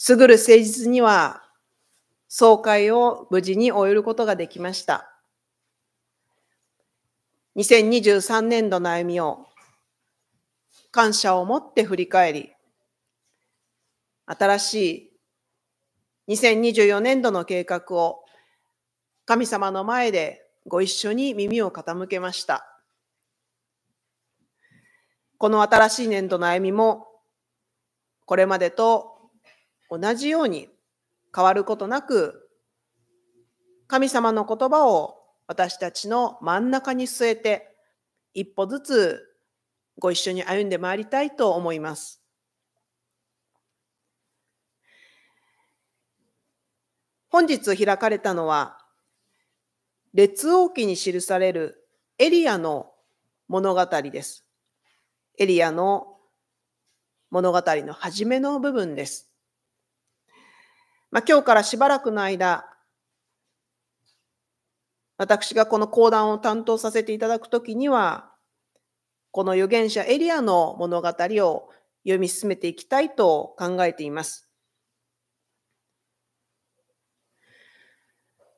すぐる誠実には、総会を無事に終えることができました。2023年度の歩みを感謝を持って振り返り、新しい2024年度の計画を神様の前でご一緒に耳を傾けました。この新しい年度の歩みも、これまでと同じように変わることなく神様の言葉を私たちの真ん中に据えて一歩ずつご一緒に歩んでまいりたいと思います。本日開かれたのは列王記に記されるエリアの物語です。エリアの物語の初めの部分です。まあ、今日からしばらくの間、私がこの講談を担当させていただくときには、この預言者エリアの物語を読み進めていきたいと考えています。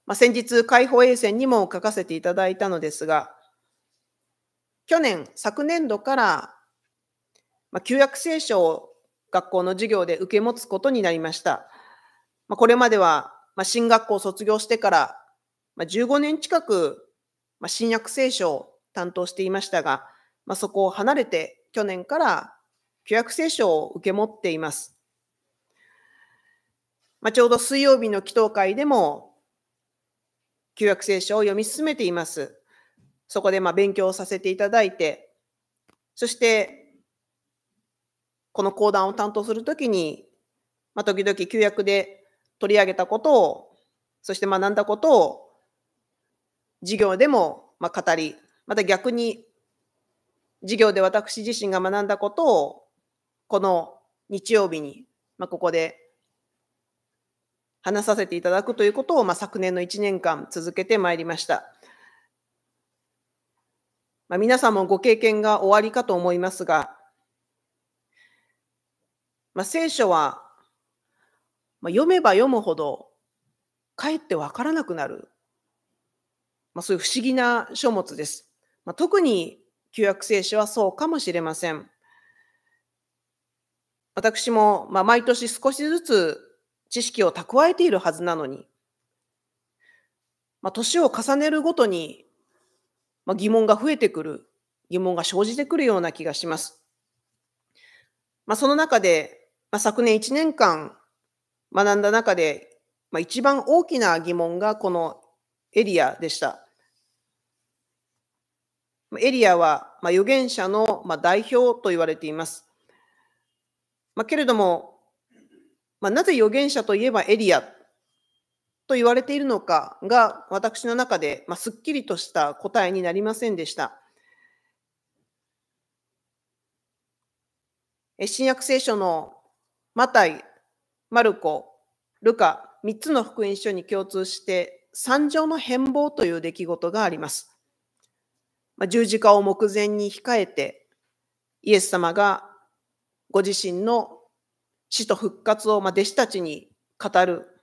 まあ、先日、解放衛星にも書かせていただいたのですが、去年、昨年度から、まあ、旧約聖書を学校の授業で受け持つことになりました。まあ、これまでは、まあ、進学校を卒業してから、まあ、15年近く、まあ、新約聖書を担当していましたが、まあ、そこを離れて去年から旧約聖書を受け持っています。まあ、ちょうど水曜日の祈祷会でも旧約聖書を読み進めています。そこでまあ勉強させていただいて、そしてこの講談を担当するときに、まあ、時々旧約で取り上げたことを、そして学んだことを、授業でもま語り、また逆に、授業で私自身が学んだことを、この日曜日に、まここで話させていただくということを、ま昨年の1年間続けてまいりました。まあ、皆さんもご経験がおありかと思いますが、まあ、聖書はまあ、読めば読むほどかえってわからなくなる、まあ、そういう不思議な書物です。まあ、特に旧約聖書はそうかもしれません。私も、まあ、毎年少しずつ知識を蓄えているはずなのに、まあ、年を重ねるごとに、まあ、疑問が増えてくる、疑問が生じてくるような気がします。まあ、その中で、まあ、昨年1年間、学んだ中で、まあ、一番大きな疑問がこのエリアでした。エリアは、まあ、預言者の、まあ、代表と言われています。まあ、けれども、まあ、なぜ預言者といえばエリアと言われているのかが私の中で、まあ、すっきりとした答えになりませんでした。新約聖書のマタイマルコ、ルカ、3つの福音書に共通して、三条の変貌という出来事があります。まあ、十字架を目前に控えて、イエス様がご自身の死と復活をまあ弟子たちに語る。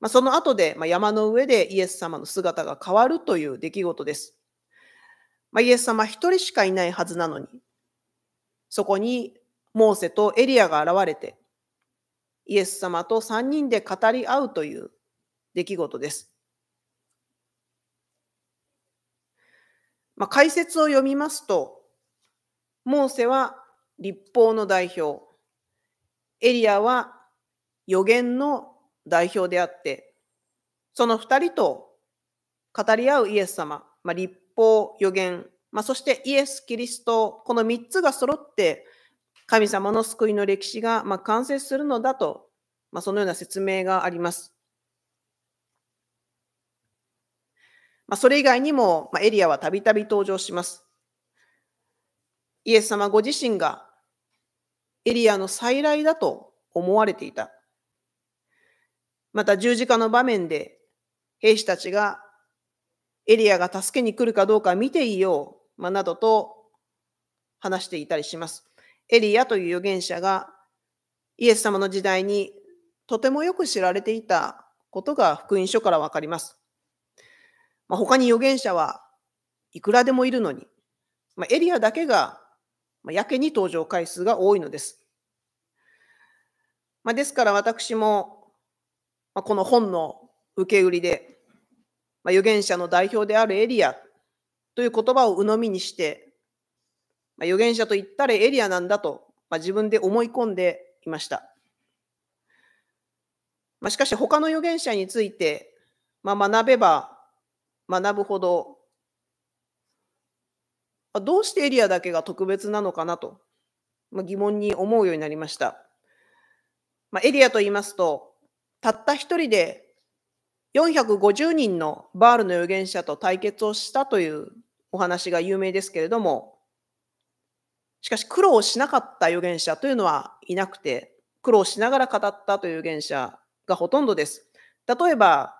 まあ、その後で、まあ、山の上でイエス様の姿が変わるという出来事です。まあ、イエス様一人しかいないはずなのに、そこにモーセとエリアが現れて、イエス様と3人で語り合うという出来事です。まあ、解説を読みますと、モーセは立法の代表、エリアは予言の代表であって、その2人と語り合うイエス様、まあ、立法、予言、まあ、そしてイエス・キリスト、この3つが揃って、神様の救いの歴史が、まあ、完成するのだと、まあ、そのような説明があります。まあ、それ以外にも、まあ、エリアはたびたび登場します。イエス様ご自身がエリアの再来だと思われていた。また十字架の場面で兵士たちがエリアが助けに来るかどうか見ていよう、まあ、などと話していたりします。エリアという預言者がイエス様の時代にとてもよく知られていたことが福音書からわかります。まあ、他に預言者はいくらでもいるのに、まあ、エリアだけがやけに登場回数が多いのです。まあ、ですから私も、まあ、この本の受け売りで、まあ、預言者の代表であるエリアという言葉を鵜呑みにして、まあ、預言者と言ったらエリアなんだと、まあ、自分で思い込んでいました。まあ、しかし他の預言者について、まあ、学べば学ぶほど、まあ、どうしてエリアだけが特別なのかなと、まあ、疑問に思うようになりました。まあ、エリアと言いますと、たった一人で450人のバールの預言者と対決をしたというお話が有名ですけれども、しかし苦労しなかった預言者というのはいなくて、苦労しながら語ったという預言者がほとんどです。例えば、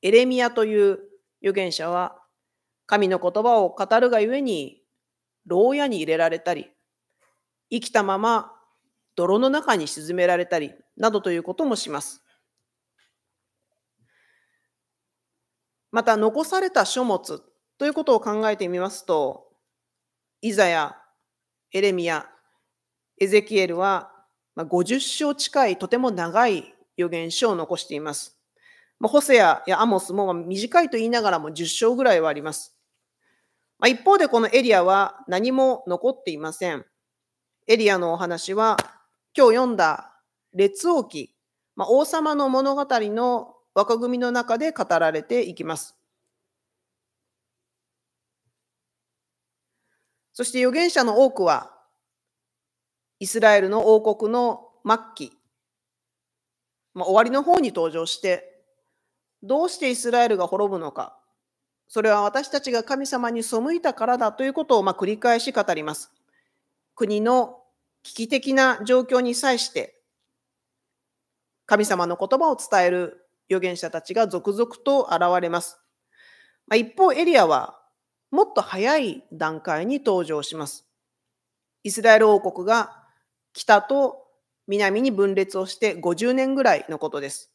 エレミアという預言者は、神の言葉を語るがゆえに、牢屋に入れられたり、生きたまま泥の中に沈められたり、などということもします。また、残された書物ということを考えてみますと、イザヤ、エレミア、エゼキエルは50章近いとても長い預言書を残しています。ホセアやアモスも短いと言いながらも10章ぐらいはあります。一方でこのエリアは何も残っていません。エリアのお話は今日読んだ列王記、王様の物語の枠組みの中で語られていきます。そして預言者の多くは、イスラエルの王国の末期、まあ、終わりの方に登場して、どうしてイスラエルが滅ぶのか、それは私たちが神様に背いたからだということをまあ繰り返し語ります。国の危機的な状況に際して、神様の言葉を伝える預言者たちが続々と現れます。まあ、一方、エリアはもっと早い段階に登場します。イスラエル王国が北と南に分裂をして50年ぐらいのことです。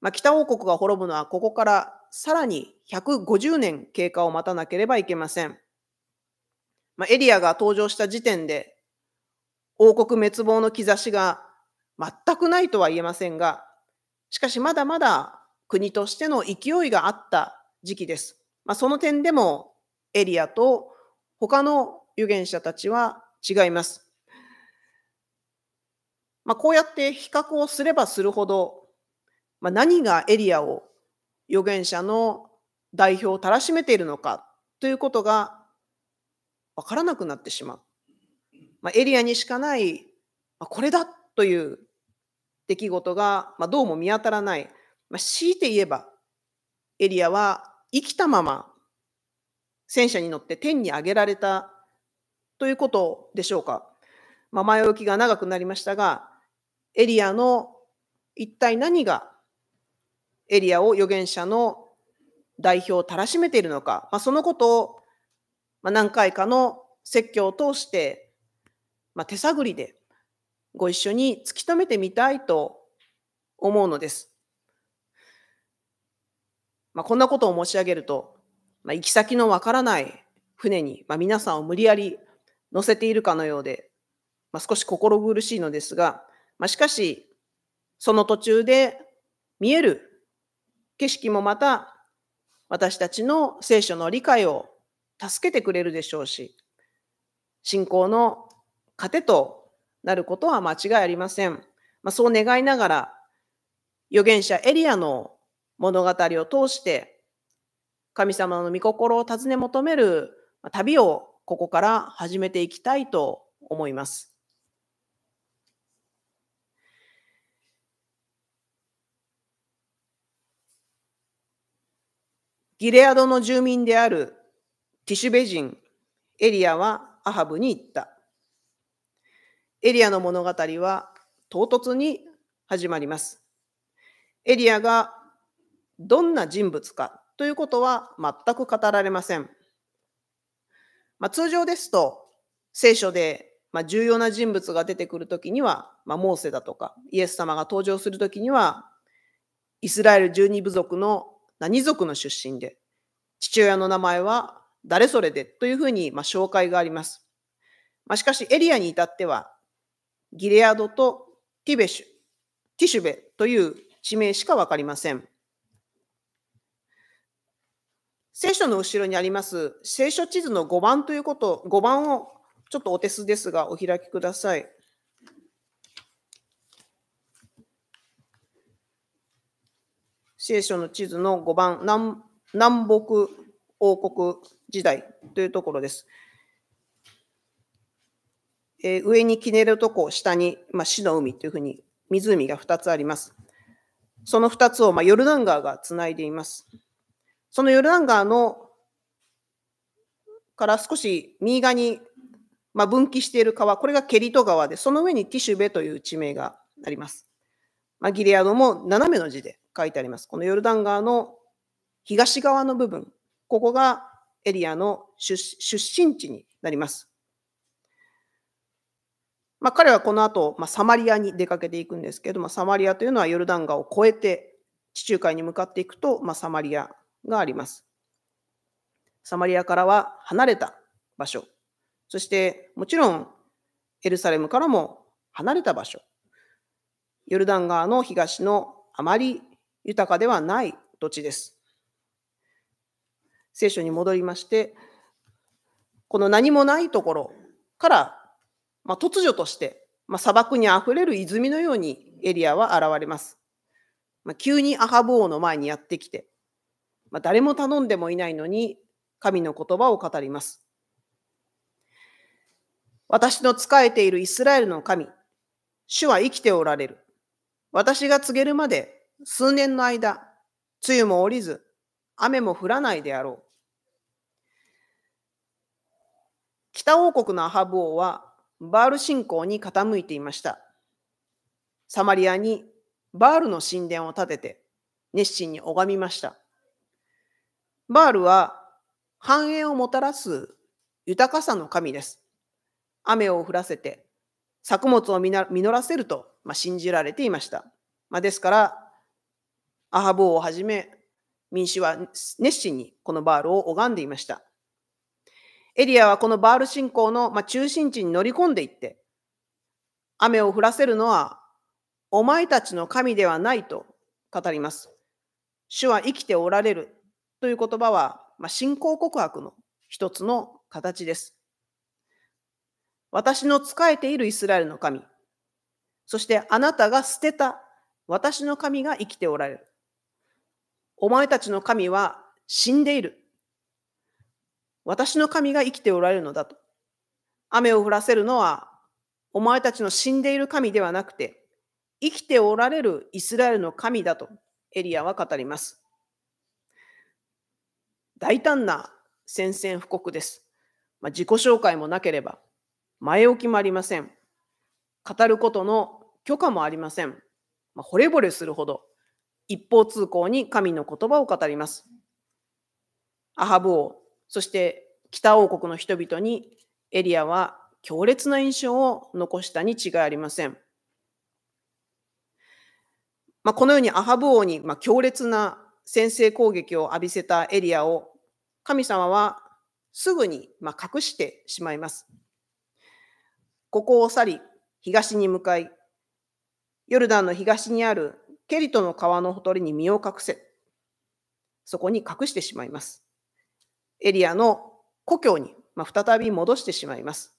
まあ、北王国が滅ぶのはここからさらに150年経過を待たなければいけません。まあ、エリアが登場した時点で王国滅亡の兆しが全くないとは言えませんが、しかしまだまだ国としての勢いがあった時期です。まあ、その点でもエリアと他の預言者たちは違います。まあ、こうやって比較をすればするほど、まあ、何がエリアを預言者の代表をたらしめているのかということが分からなくなってしまう。まあ、エリアにしかない、まあ、これだという出来事が、まあ、どうも見当たらない。まあ、強いて言えば、エリアは生きたまま戦車に乗って天に上げられたということでしょうか。まあ、前置きが長くなりましたが、エリアの一体何がエリアを預言者の代表をたらしめているのか、まあ、そのことを何回かの説教を通して、まあ、手探りでご一緒に突き止めてみたいと思うのです。まあ、こんなことを申し上げると、まあ、行き先のわからない船に、まあ、皆さんを無理やり乗せているかのようで、まあ、少し心苦しいのですが、まあ、しかし、その途中で見える景色もまた私たちの聖書の理解を助けてくれるでしょうし、信仰の糧となることは間違いありません。まあ、そう願いながら、預言者エリアの物語を通して神様の御心を尋ね求める旅をここから始めていきたいと思います。ギレアドの住民であるティシュベ人エリアはアハブに行った。エリアの物語は唐突に始まります。エリアがどんな人物かということは全く語られません。まあ、通常ですと、聖書で、まあ、重要な人物が出てくるときには、まあ、モーセだとか、イエス様が登場するときには、イスラエル十二部族の何族の出身で、父親の名前は誰それでというふうに、まあ、紹介があります。まあ、しかし、エリアに至っては、ギレアドとティベシュ、ティシュベという地名しかわかりません。聖書の後ろにあります聖書地図の5番ということ、5番をちょっとお手数ですがお開きください。聖書の地図の5番南、南北王国時代というところです。えー、上にキネるトこ、下に、まあ、死の海というふうに湖が2つあります。その2つを、まあ、ヨルダン川がつないでいます。そのヨルダン川のから少し右側に、まあ、分岐している川、これがケリト川で、その上にティシュベという地名があります。まあ、ギリアドも斜めの字で書いてあります。このヨルダン川の東側の部分、ここがエリアの出身地になります。まあ、彼はこの後、まあ、サマリアに出かけていくんですけれども、サマリアというのはヨルダン川を越えて地中海に向かっていくと、まあ、サマリアがあります。サマリアからは離れた場所、そしてもちろんエルサレムからも離れた場所、ヨルダン川の東のあまり豊かではない土地です。聖書に戻りまして、この何もないところから、まあ、突如として、まあ、砂漠にあふれる泉のようにエリアは現れます。まあ、急にアハブ王の前にやってきて、まあ、誰も頼んでもいないのに神の言葉を語ります。私の仕えているイスラエルの神、主は生きておられる。私が告げるまで数年の間、梅雨も降りず、雨も降らないであろう。北王国のアハブ王はバール信仰に傾いていました。サマリアにバールの神殿を建てて熱心に拝みました。バールは繁栄をもたらす豊かさの神です。雨を降らせて作物を実らせると、ま信じられていました。まですから、アハボをはじめ民衆は熱心にこのバールを拝んでいました。エリアはこのバール信仰の、ま中心地に乗り込んでいって、雨を降らせるのはお前たちの神ではないと語ります。主は生きておられる。という言葉は、まあ、信仰告白の一つの形です。私の仕えているイスラエルの神、そしてあなたが捨てた私の神が生きておられる。お前たちの神は死んでいる。私の神が生きておられるのだと。雨を降らせるのはお前たちの死んでいる神ではなくて、生きておられるイスラエルの神だとエリアは語ります。大胆な宣戦布告です。まあ、自己紹介もなければ、前置きもありません。語ることの許可もありません。まあ、惚れ惚れするほど、一方通行に神の言葉を語ります。アハブ王、そして北王国の人々にエリアは強烈な印象を残したに違いありません。まあ、このようにアハブ王に強烈な先制攻撃を浴びせたエリアを神様はすぐに隠してしまいます。ここを去り、東に向かい、ヨルダンの東にあるケリトの川のほとりに身を隠せ。そこに隠してしまいます。エリアの故郷に再び戻してしまいます。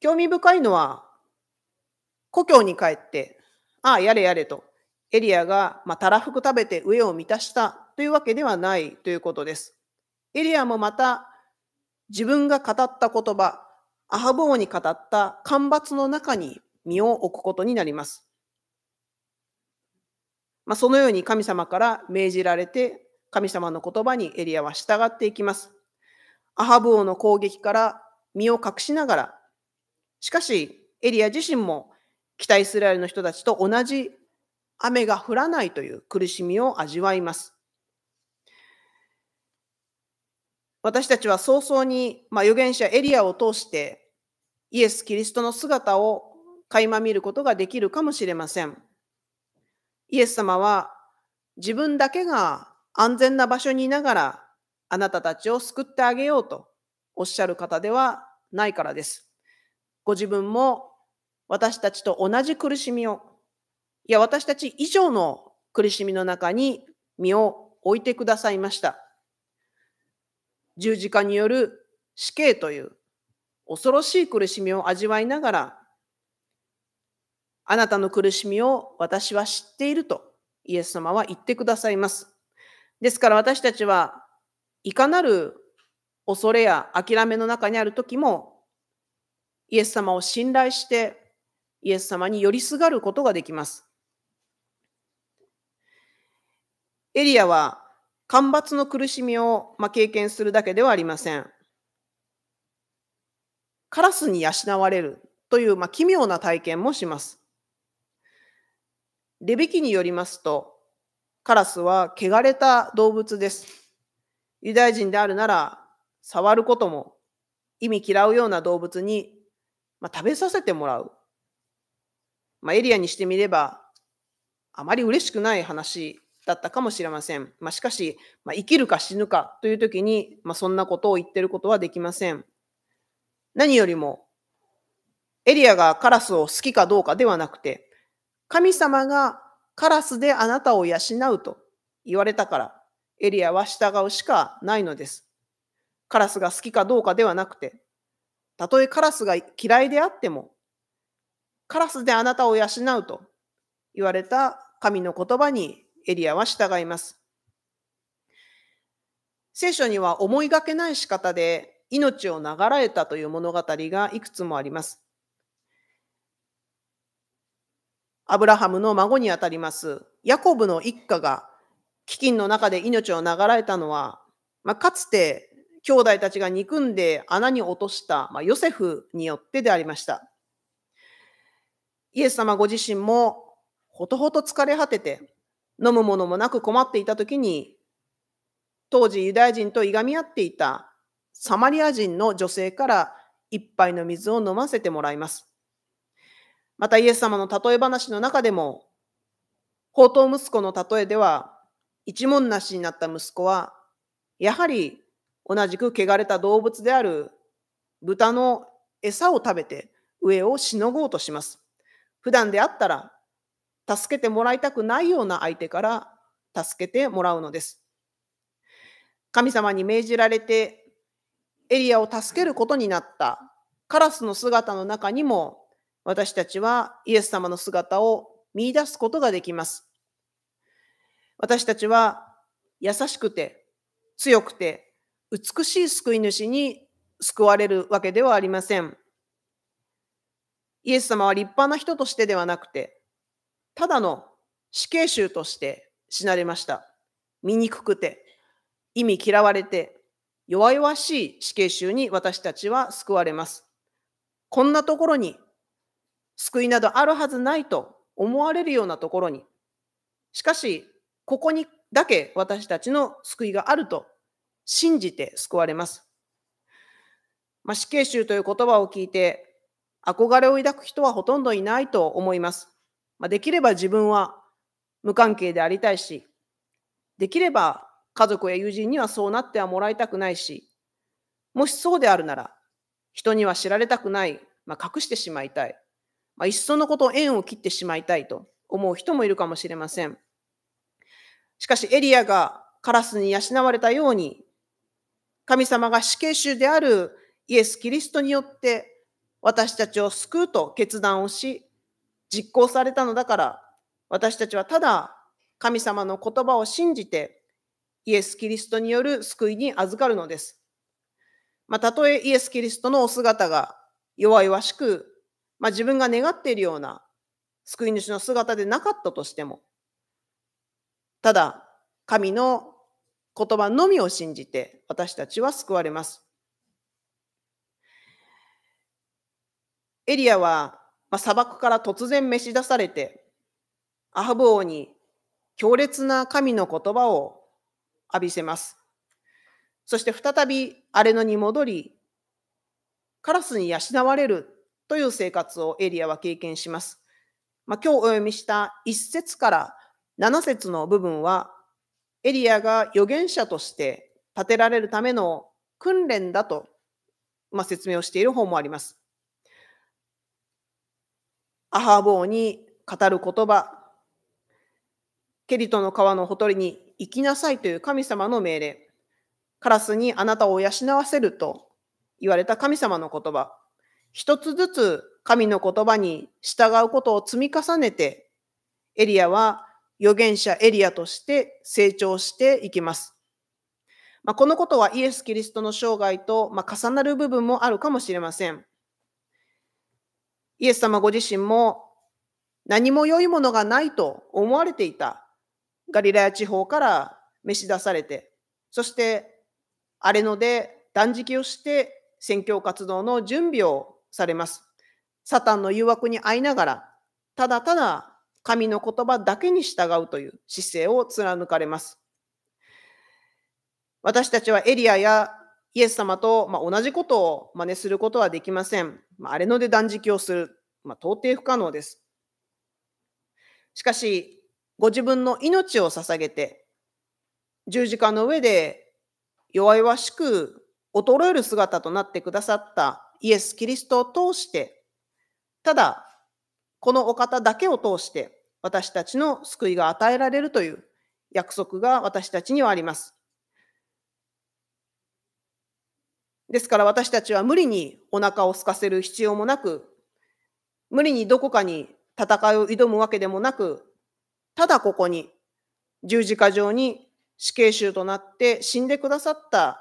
興味深いのは、故郷に帰って、ああ、やれやれと、エリアがたらふく食べて上を満たしたというわけではないということです。エリアもまた自分が語った言葉、アハボーに語った干ばつの中に身を置くことになります。まあ、そのように神様から命じられて、神様の言葉にエリアは従っていきます。アハブ王の攻撃から身を隠しながら、しかしエリア自身も北イスラエルの人たちと同じ雨が降らないという苦しみを味わいます。私たちは早々に、まあ、預言者エリアを通してイエス・キリストの姿を垣間見ることができるかもしれません。イエス様は自分だけが安全な場所にいながらあなたたちを救ってあげようとおっしゃる方ではないからです。ご自分も私たちと同じ苦しみを、いや私たち以上の苦しみの中に身を置いてくださいました。十字架による死刑という恐ろしい苦しみを味わいながら、あなたの苦しみを私は知っているとイエス様は言ってくださいます。ですから私たちはいかなる恐れや諦めの中にある時も、イエス様を信頼して、イエス様に寄りすがることができます。エリアは干ばつの苦しみを、まあ、経験するだけではありません。カラスに養われるという、まあ、奇妙な体験もします。レビキによりますと、カラスは汚れた動物です。ユダヤ人であるなら、触ることも、意味嫌うような動物に、まあ、食べさせてもらう。まあ、エリアにしてみれば、あまり嬉しくない話だったかもしれません。まあ、しかし、まあ、生きるか死ぬかという時に、まあ、そんなことを言ってることはできません。何よりも、エリアがカラスを好きかどうかではなくて、神様がカラスであなたを養うと言われたから、エリアは従うしかないのです。カラスが好きかどうかではなくて、たとえカラスが嫌いであっても、カラスであなたを養うと言われた神の言葉にエリアは従います。聖書には思いがけない仕方で命を流られたという物語がいくつもあります。アブラハムの孫にあたりますヤコブの一家が飢饉の中で命を流られたのは、まあ、かつて兄弟たちが憎んで穴に落とした、まあ、ヨセフによってでありました。イエス様ご自身もほとほと疲れ果てて飲むものもなく困っていた時に、当時ユダヤ人といがみ合っていたサマリア人の女性から一杯の水を飲ませてもらいます。またイエス様の例え話の中でも、宝刀息子の例えでは、一文なしになった息子は、やはり同じく汚れた動物である豚の餌を食べて上をしのごうとします。普段であったら助けてもらいたくないような相手から助けてもらうのです。神様に命じられてエリアを助けることになったカラスの姿の中にも私たちはイエス様の姿を見いだすことができます。私たちは優しくて強くて美しい救い主に救われるわけではありません。イエス様は立派な人としてではなくてただの死刑囚として死なれました。醜くて、意味嫌われて、弱々しい死刑囚に私たちは救われます。こんなところに、救いなどあるはずないと思われるようなところに、しかし、ここにだけ私たちの救いがあると信じて救われます。まあ、死刑囚という言葉を聞いて、憧れを抱く人はほとんどいないと思います。まあ、できれば自分は無関係でありたいし、できれば家族や友人にはそうなってはもらいたくないし、もしそうであるなら、人には知られたくない、まあ、隠してしまいたい、まあ、いっそのこと縁を切ってしまいたいと思う人もいるかもしれません。しかしエリアがカラスに養われたように、神様が死刑囚であるイエス・キリストによって私たちを救うと決断をし、実行されたのだから、私たちはただ神様の言葉を信じて、イエス・キリストによる救いに預かるのです。まあ、たとえイエス・キリストのお姿が弱々しく、まあ、自分が願っているような救い主の姿でなかったとしても、ただ神の言葉のみを信じて私たちは救われます。エリアはまあ、砂漠から突然召し出されて、アハブ王に強烈な神の言葉を浴びせます。そして再び荒れ野に戻り、カラスに養われるという生活をエリアは経験します。まあ、今日お読みした1節から7節の部分は、エリアが預言者として建てられるための訓練だと、まあ、説明をしている方もあります。アハボーに語る言葉、ケリトの川のほとりに行きなさいという神様の命令、カラスにあなたを養わせると言われた神様の言葉、一つずつ神の言葉に従うことを積み重ねて、エリアは預言者エリアとして成長していきます。まあ、このことはイエス・キリストの生涯と、ま重なる部分もあるかもしれません。イエス様ご自身も何も良いものがないと思われていたガリラヤ地方から召し出されて、そして荒れ野で断食をして宣教活動の準備をされます。サタンの誘惑に遭いながら、ただただ神の言葉だけに従うという姿勢を貫かれます。私たちはエリアやイエス様と、ま同じことを真似することはできません。まあ、れので断食をする、まあ、到底不可能です。しかし、ご自分の命を捧げて、十字架の上で弱々しく衰える姿となってくださったイエス・キリストを通して、ただ、このお方だけを通して、私たちの救いが与えられるという約束が私たちにはあります。ですから私たちは無理にお腹を空かせる必要もなく、無理にどこかに戦いを挑むわけでもなく、ただここに十字架上に死刑囚となって死んでくださった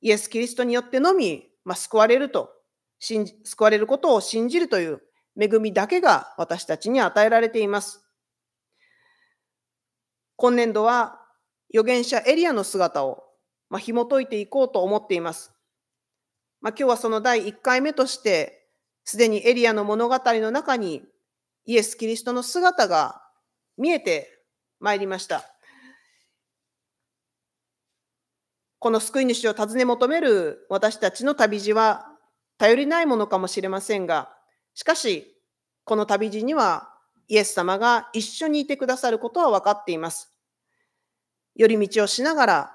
イエス・キリストによってのみ、まあ、救われると信じ、救われることを信じるという恵みだけが私たちに与えられています。今年度は預言者エリアの姿を、まあ、紐解いていこうと思っています。まあ、今日はその第1回目として、すでにエリアの物語の中にイエス・キリストの姿が見えてまいりました。この救い主を尋ね求める私たちの旅路は頼りないものかもしれませんが、しかし、この旅路にはイエス様が一緒にいてくださることは分かっています。寄り道をしながら、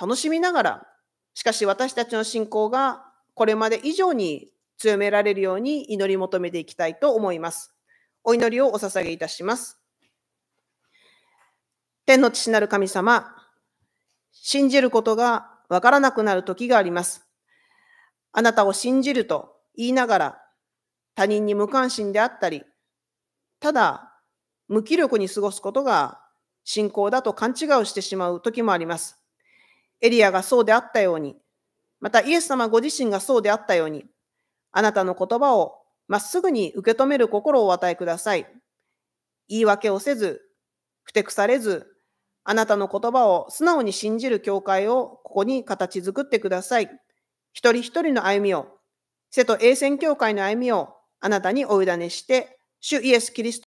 楽しみながら、しかし私たちの信仰がこれまで以上に強められるように祈り求めていきたいと思います。お祈りをお捧げいたします。天の父なる神様、信じることがわからなくなる時があります。あなたを信じると言いながら、他人に無関心であったり、ただ無気力に過ごすことが信仰だと勘違いをしてしまう時もあります。エリアがそうであったように、またイエス様ご自身がそうであったように、あなたの言葉をまっすぐに受け止める心をお与えください。言い訳をせず、ふてくされず、あなたの言葉を素直に信じる教会をここに形作ってください。一人一人の歩みを、瀬戸栄戦教会の歩みをあなたにお委ねして、主イエス・キリスト